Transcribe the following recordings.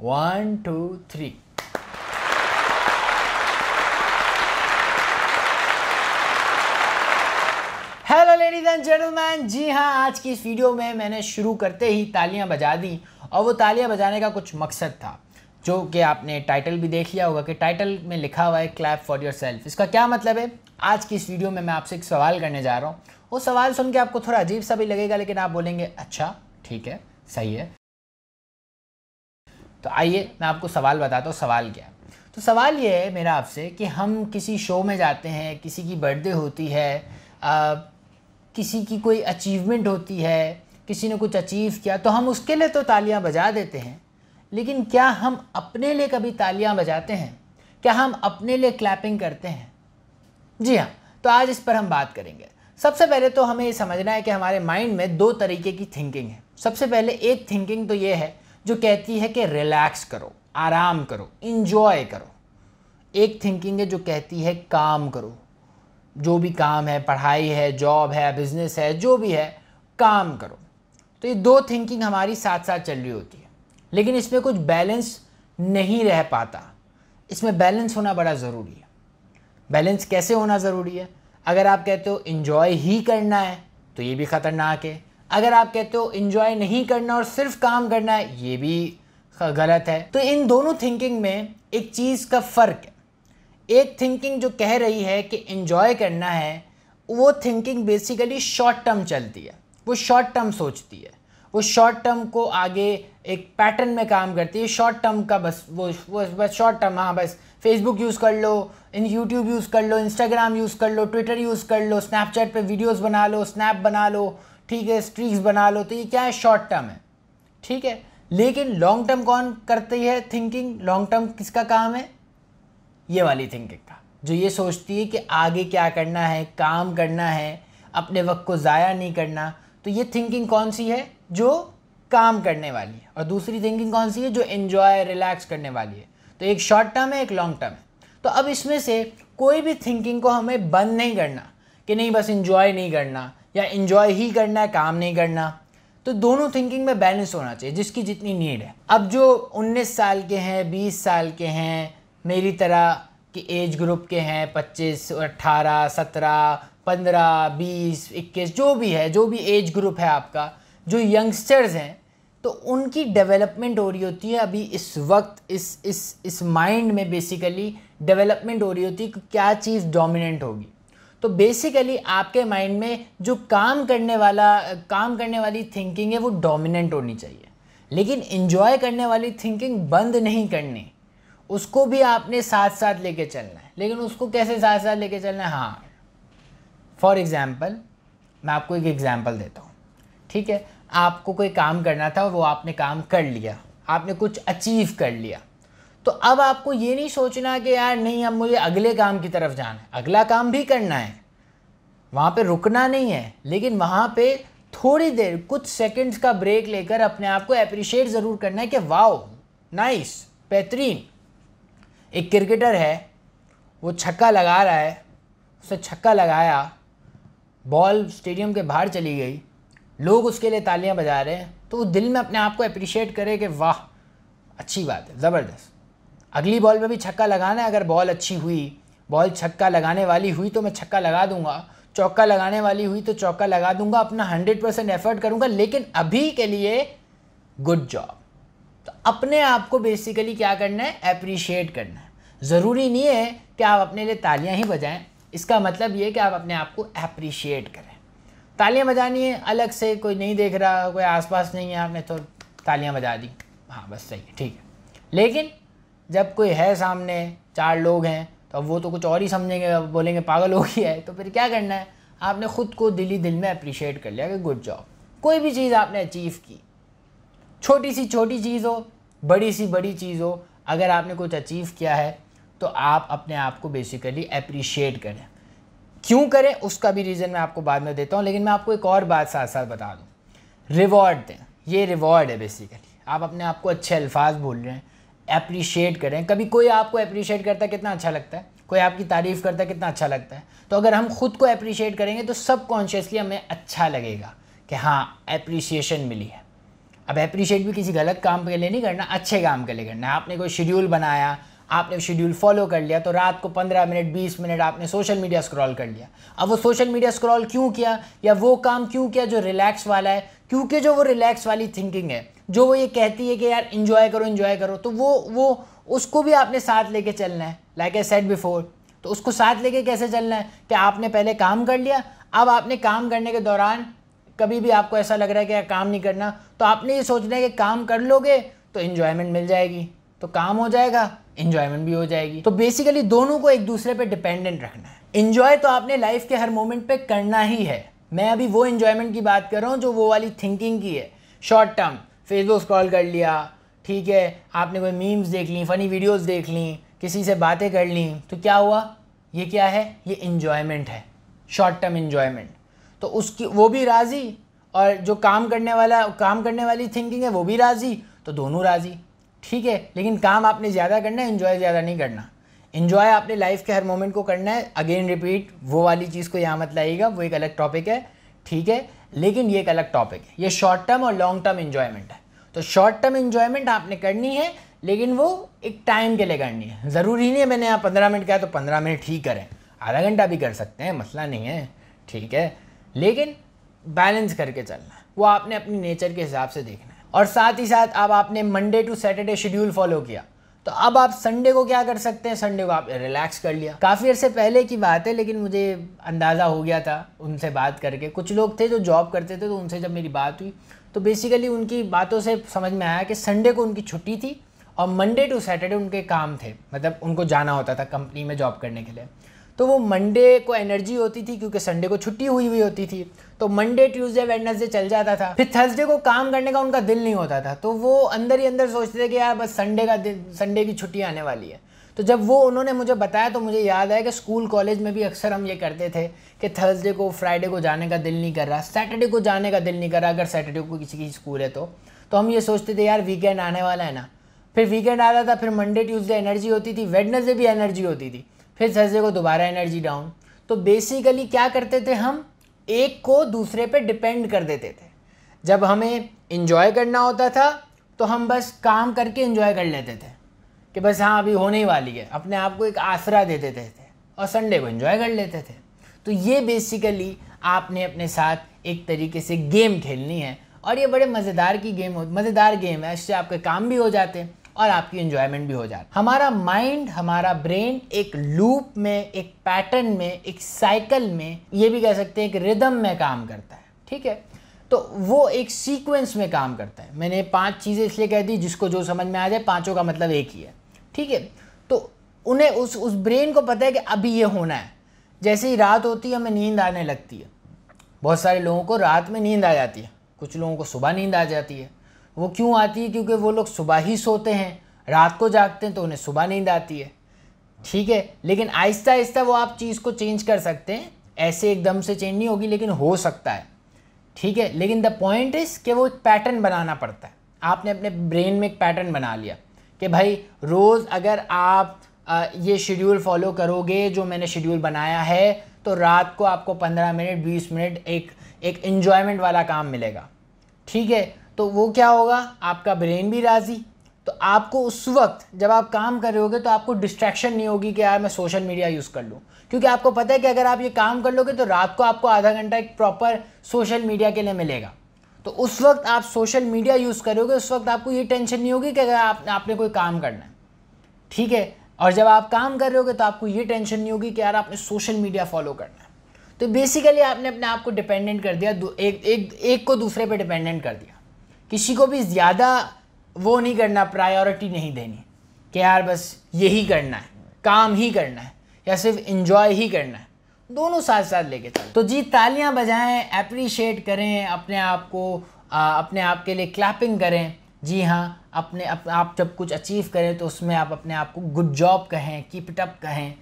one two three hello ladies and gentleman जी हाँ आज की इस वीडियो में मैंने शुरू करते ही तालियां बजा दी और वो तालियां बजाने का कुछ मकसद था जो कि आपने टाइटल भी देख लिया होगा कि टाइटल में लिखा हुआ है क्लैप फॉर योर सेल्फ इसका क्या मतलब है आज की इस वीडियो में मैं आपसे एक सवाल करने जा रहा हूँ वो सवाल सुन के आपको थोड़ा अजीब सा भी लगेगा लेकिन आप बोलेंगे अच्छा ठीक है सही है तो आइए मैं आपको सवाल बताता हूँ सवाल क्या है तो सवाल ये है मेरा आपसे कि हम किसी शो में जाते हैं किसी की बर्थडे होती है आ, किसी की कोई अचीवमेंट होती है किसी ने कुछ अचीव किया तो हम उसके लिए तो तालियां बजा देते हैं लेकिन क्या हम अपने लिए कभी तालियां बजाते हैं क्या हम अपने लिए क्लैपिंग करते हैं जी हाँ तो आज इस पर हम बात करेंगे सबसे पहले तो हमें ये समझना है कि हमारे माइंड में दो तरीके की थिंकिंग है सबसे पहले एक थिंकिंग तो ये है जो कहती है कि रिलैक्स करो आराम करो इन्जॉय करो एक थिंकिंग है जो कहती है काम करो जो भी काम है पढ़ाई है जॉब है बिजनेस है जो भी है काम करो तो ये दो थिंकिंग हमारी साथ साथ चल रही होती है लेकिन इसमें कुछ बैलेंस नहीं रह पाता इसमें बैलेंस होना बड़ा ज़रूरी है बैलेंस कैसे होना ज़रूरी है अगर आप कहते हो इन्जॉय ही करना है तो ये भी ख़तरनाक है अगर आप कहते हो इन्जॉय नहीं करना और सिर्फ काम करना है ये भी गलत है तो इन दोनों थिंकिंग में एक चीज़ का फ़र्क है एक थिंकिंग जो कह रही है कि इन्जॉय करना है वो थिंकिंग बेसिकली शॉर्ट टर्म चलती है वो शॉर्ट टर्म सोचती है वो शॉर्ट टर्म को आगे एक पैटर्न में काम करती है शॉर्ट टर्म का बस वो वो बस शॉर्ट टर्म हाँ बस फेसबुक यूज़ कर लो इन यूट्यूब यूज़ कर लो इंस्टाग्राम यूज़ कर लो ट्विटर यूज़ कर लो स्नैपचैट पे वीडियोस बना लो स्नैप बना लो ठीक है स्ट्रीक्स बना लो तो ये क्या है शॉर्ट टर्म है ठीक है लेकिन लॉन्ग टर्म कौन करती है थिंकिंग लॉन्ग टर्म किसका काम है ये वाली थिंकिंग का जो ये सोचती है कि आगे क्या करना है काम करना है अपने वक्त को ज़ाया नहीं करना तो ये थिंकिंग कौन सी है जो काम करने वाली है और दूसरी थिंकिंग कौन सी है जो इन्जॉय रिलैक्स करने वाली है तो एक शॉर्ट टर्म है एक लॉन्ग टर्म है तो अब इसमें से कोई भी थिंकिंग को हमें बंद नहीं करना कि नहीं बस इन्जॉय नहीं करना या इन्जॉय ही करना है काम नहीं करना तो दोनों थिंकिंग में बैलेंस होना चाहिए जिसकी जितनी नीड है अब जो 19 साल के हैं 20 साल के हैं मेरी तरह के एज ग्रुप के हैं 25, 18, 17, 15, 20, 21 जो भी है जो भी एज ग्रुप है आपका जो यंगस्टर्स हैं तो उनकी डेवलपमेंट हो रही होती है अभी इस वक्त इस इस इस माइंड में बेसिकली डेवलपमेंट हो रही होती है कि क्या चीज़ डोमिनेंट होगी तो बेसिकली आपके माइंड में जो काम करने वाला काम करने वाली थिंकिंग है वो डोमिनेंट होनी चाहिए लेकिन इन्जॉय करने वाली थिंकिंग बंद नहीं करनी उसको भी आपने साथ साथ लेके चलना है लेकिन उसको कैसे साथ साथ लेके चलना है हाँ फॉर एग्ज़ाम्पल मैं आपको एक एग्ज़ाम्पल देता हूँ ठीक है आपको कोई काम करना था वो आपने काम कर लिया आपने कुछ अचीव कर लिया तो अब आपको ये नहीं सोचना कि यार नहीं अब मुझे अगले काम की तरफ जाना है अगला काम भी करना है वहाँ पे रुकना नहीं है लेकिन वहाँ पे थोड़ी देर कुछ सेकंड्स का ब्रेक लेकर अपने आप को अप्रिशिएट ज़रूर करना है कि वाओ नाइस बेहतरीन एक क्रिकेटर है वो छक्का लगा रहा है उसने छक्का लगाया बॉल स्टेडियम के बाहर चली गई लोग उसके लिए तालियां बजा रहे हैं तो वो दिल में अपने आप को अप्रिशिएट करे कि वाह अच्छी बात है ज़बरदस्त अगली बॉल में भी छक्का लगाना है अगर बॉल अच्छी हुई बॉल छक्का लगाने वाली हुई तो मैं छक्का लगा दूंगा चौका लगाने वाली हुई तो चौका लगा दूंगा अपना हंड्रेड परसेंट एफर्ट करूंगा लेकिन अभी के लिए गुड जॉब तो अपने आप को बेसिकली क्या करना है अप्रिशिएट करना है ज़रूरी नहीं है कि आप अपने लिए तालियां ही बजाएं इसका मतलब ये कि आप अपने आप को अप्रिशिएट करें तालियां बजानी है अलग से कोई नहीं देख रहा कोई आसपास नहीं है आपने तो तालियां बजा दी हाँ बस सही है ठीक है लेकिन जब कोई है सामने चार लोग हैं तो अब वो तो कुछ और ही समझेंगे बोलेंगे पागल हो गया है तो फिर क्या करना है आपने ख़ुद को दिली दिल में अप्रिशिएट कर लिया कि गुड जॉब कोई भी चीज़ आपने अचीव की छोटी सी छोटी चीज़ हो बड़ी सी बड़ी चीज़ हो अगर आपने कुछ अचीव किया है तो आप अपने आप को बेसिकली अप्रिशिएट करें क्यों करें उसका भी रीज़न मैं आपको बाद में देता हूँ लेकिन मैं आपको एक और बात साथ साथ बता दूँ रिवॉर्ड दें ये रिवॉर्ड है बेसिकली आप अपने आप को अच्छे अल्फाज बोल रहे हैं अप्रिशिएट करें कभी कोई आपको अप्रिशिएट करता है कितना अच्छा लगता है कोई आपकी तारीफ़ करता है कितना अच्छा लगता है तो अगर हम खुद को अप्रिशिएट करेंगे तो सब कॉन्शियसली हमें अच्छा लगेगा कि हाँ अप्रिसिएशन मिली है अब अप्रिशिएट भी किसी गलत काम के लिए नहीं करना अच्छे काम के लिए करना आपने कोई शेड्यूल बनाया आपने शेड्यूल फॉलो कर लिया तो रात को पंद्रह मिनट बीस मिनट आपने सोशल मीडिया स्क्रॉल कर लिया अब वो सोशल मीडिया स्क्रॉल क्यों किया या वो काम क्यों किया जो रिलैक्स वाला है क्योंकि जो वो रिलैक्स वाली थिंकिंग है जो वो ये कहती है कि यार इन्जॉय करो इन्जॉय करो तो वो वो उसको भी आपने साथ लेके चलना है लाइक आई सेट बिफोर तो उसको साथ लेके कैसे चलना है कि आपने पहले काम कर लिया अब आपने काम करने के दौरान कभी भी आपको ऐसा लग रहा है कि यार काम नहीं करना तो आपने ये सोचना है कि काम कर लोगे तो इन्जॉयमेंट मिल जाएगी तो काम हो जाएगा इन्जॉयमेंट भी हो जाएगी तो बेसिकली दोनों को एक दूसरे पर डिपेंडेंट रखना है इन्जॉय तो आपने लाइफ के हर मोमेंट पर करना ही है मैं अभी वो इन्जॉयमेंट की बात कर रहा हूँ जो वो वाली थिंकिंग की है शॉर्ट टर्म फेसबुक स्क्रॉल कर लिया ठीक है आपने कोई मीम्स देख ली फ़नी वीडियोस देख ली किसी से बातें कर ली तो क्या हुआ ये क्या है ये इन्जॉयमेंट है शॉर्ट टर्म इन्जॉयमेंट तो उसकी वो भी राज़ी और जो काम करने वाला काम करने वाली थिंकिंग है वो भी राज़ी तो दोनों राज़ी ठीक है लेकिन काम आपने ज़्यादा करना है इन्जॉय ज़्यादा नहीं करना इन्जॉय आपने लाइफ के हर मोमेंट को करना है अगेन रिपीट वो वाली चीज़ को यहाँ मत लाइएगा वो एक अलग टॉपिक है ठीक है लेकिन ये एक अलग टॉपिक है ये शॉर्ट टर्म और लॉन्ग टर्म इन्जॉयमेंट है तो शॉर्ट टर्म इन्जॉयमेंट आपने करनी है लेकिन वो एक टाइम के लिए करनी है ज़रूरी नहीं है मैंने यहाँ पंद्रह मिनट कहा तो पंद्रह मिनट ही करें आधा घंटा भी कर सकते हैं मसला नहीं है ठीक है लेकिन बैलेंस करके चलना वो आपने अपनी नेचर के हिसाब से देखना है और साथ ही साथ अब आपने Monday to Saturday schedule follow किया तो अब आप संडे को क्या कर सकते हैं संडे को आप रिलैक्स कर लिया काफ़ी अर्से पहले की बात है लेकिन मुझे अंदाज़ा हो गया था उनसे बात करके कुछ लोग थे जो जॉब करते थे तो उनसे जब मेरी बात हुई तो बेसिकली उनकी बातों से समझ में आया कि संडे को उनकी छुट्टी थी और मंडे टू सैटरडे उनके काम थे मतलब उनको जाना होता था कंपनी में जॉब करने के लिए तो वो मंडे को एनर्जी होती थी क्योंकि संडे को छुट्टी हुई हुई होती थी तो मंडे ट्यूसडे वेडनेसडे चल जाता था फिर थर्सडे को काम करने का उनका दिल नहीं होता था तो वो अंदर ही अंदर सोचते थे कि यार बस संडे का दिन संडे की छुट्टी आने वाली है तो जब वो उन्होंने मुझे बताया तो मुझे याद आया कि स्कूल कॉलेज में भी अक्सर हम ये करते थे कि थर्सडे को फ्राइडे को जाने का दिल नहीं कर रहा सैटरडे को जाने का दिल नहीं कर रहा अगर सैटरडे को किसी की स्कूल है तो तो हम ये सोचते थे यार वीकेंड आने वाला है ना फिर वीकेंड आ रहा था फिर मंडे ट्यूसडे एनर्जी होती थी वेडनेसडे भी एनर्जी होती थी फिर थर्सडे को दोबारा एनर्जी डाउन तो बेसिकली क्या करते थे हम एक को दूसरे पे डिपेंड कर देते थे जब हमें इन्जॉय करना होता था तो हम बस काम करके इन्जॉय कर लेते थे कि बस हाँ अभी होने ही वाली है अपने आप को एक आसरा दे देते थे और संडे को इन्जॉय कर लेते थे तो ये बेसिकली आपने अपने साथ एक तरीके से गेम खेलनी है और ये बड़े मज़ेदार की गेम हो मज़ेदार गेम है इससे आपके काम भी हो जाते हैं और आपकी इंजॉयमेंट भी हो जाती हमारा माइंड हमारा ब्रेन एक लूप में एक पैटर्न में एक साइकिल में ये भी कह सकते हैं एक रिदम में काम करता है ठीक है तो वो एक सीक्वेंस में काम करता है मैंने पांच चीज़ें इसलिए कह दी जिसको जो समझ में आ जाए पांचों का मतलब एक ही है ठीक है तो उन्हें उस उस ब्रेन को पता है कि अभी ये होना है जैसे ही रात होती है हमें नींद आने लगती है बहुत सारे लोगों को रात में नींद आ जाती है कुछ लोगों को सुबह नींद आ जाती है वो क्यों आती है क्योंकि वो लोग सुबह ही सोते हैं रात को जागते हैं तो उन्हें सुबह नींद आती है ठीक है लेकिन आहिस्ता आहिस्ता वो आप चीज़ को चेंज कर सकते हैं ऐसे एकदम से चेंज नहीं होगी लेकिन हो सकता है ठीक है लेकिन द पॉइंट इज़ कि वो एक पैटर्न बनाना पड़ता है आपने अपने ब्रेन में एक पैटर्न बना लिया कि भाई रोज़ अगर आप ये शेड्यूल फॉलो करोगे जो मैंने शेड्यूल बनाया है तो रात को आपको पंद्रह मिनट बीस मिनट एक एक इन्जॉयमेंट वाला काम मिलेगा ठीक है तो वो क्या होगा आपका ब्रेन भी राज़ी तो आपको उस वक्त जब आप काम कर रहे होगे तो आपको डिस्ट्रैक्शन नहीं होगी कि यार मैं सोशल मीडिया यूज़ कर लूँ क्योंकि आपको पता है कि अगर आप ये काम कर लोगे तो रात को आपको आधा घंटा एक प्रॉपर सोशल मीडिया के लिए मिलेगा तो उस वक्त आप सोशल मीडिया यूज़ करोगे उस वक्त आपको ये टेंशन नहीं होगी कि अगर आप, आपने कोई काम करना है ठीक है और जब आप काम कर रहे होगे तो आपको ये टेंशन नहीं होगी कि यार आपने सोशल मीडिया फॉलो करना है तो बेसिकली आपने अपने आप को डिपेंडेंट कर दिया एक, एक, एक को दूसरे पर डिपेंडेंट कर दिया किसी को भी ज़्यादा वो नहीं करना प्रायोरिटी नहीं देनी कि यार बस यही करना है काम ही करना है या सिर्फ इन्जॉय ही करना है दोनों साथ साथ लेके चलो तो जी तालियां बजाएं अप्रिशिएट करें अपने आप को अपने आप के लिए क्लैपिंग करें जी हाँ अपने अप, आप जब कुछ अचीव करें तो उसमें आप अपने आप को गुड जॉब कहें कीप इट अप कहें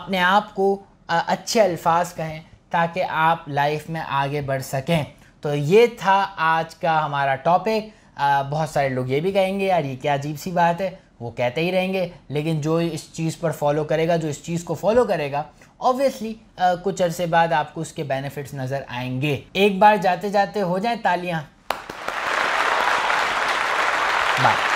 अपने आप को अच्छे अल्फाज कहें ताकि आप लाइफ में आगे बढ़ सकें तो ये था आज का हमारा टॉपिक बहुत सारे लोग ये भी कहेंगे यार ये क्या अजीब सी बात है वो कहते ही रहेंगे लेकिन जो इस चीज़ पर फॉलो करेगा जो इस चीज़ को फॉलो करेगा ऑब्वियसली कुछ अरसे बाद आपको उसके बेनिफिट्स नज़र आएंगे एक बार जाते जाते हो जाए तालियाँ बाय